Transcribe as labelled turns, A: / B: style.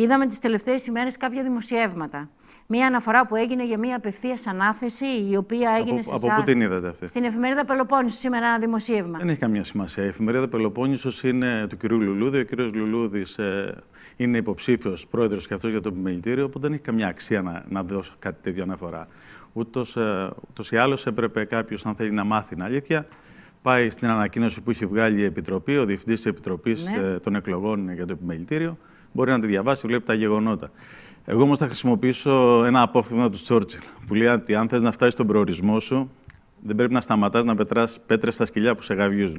A: Είδαμε τις τελευταίες ημέρες κάποια δημοσιεύματα. Μία αναφορά που έγινε για μία απευθεία ανάθεση, η οποία έγινε από, σε από πού την
B: είδατε
C: αυτή. Στην
A: εφημερίδα Πελοπόννησος, σήμερα ένα δημοσίευμα. Δεν
B: έχει
C: καμία σημασία. Η εφημερίδα Πελοπόννησος είναι του κυρίου Λουλούδη. Ο κύριος Λουλούδης ε, είναι υποψήφιος πρόεδρος και αυτός για το επιμελητήριο, οπότε δεν έχει καμία αξία να, να δώσω κάτι τέτοια αναφορά. Ούτως ε, ή άλλως έπρεπε κάποιος, αν θέλει να μάθει την αλήθεια, πάει στην ανακοίνωση που έχει βγάλει η Επιτροπή, ο Διευθυντής της Επιτροπής ναι. ε, των Εκλογών για το Επιμελητήριο μπορεί να τη διαβάσει, βλέπει τα γεγονότα. Εγώ όμως θα χρησιμοποιήσω ένα απόφημα του Τσόρτσιλ που λέει ότι αν θες να φτάσεις στον προορισμό σου, δεν πρέπει να σταματάς να πετράς πέτρες στα σκυλιά που σε γαβιούζουν.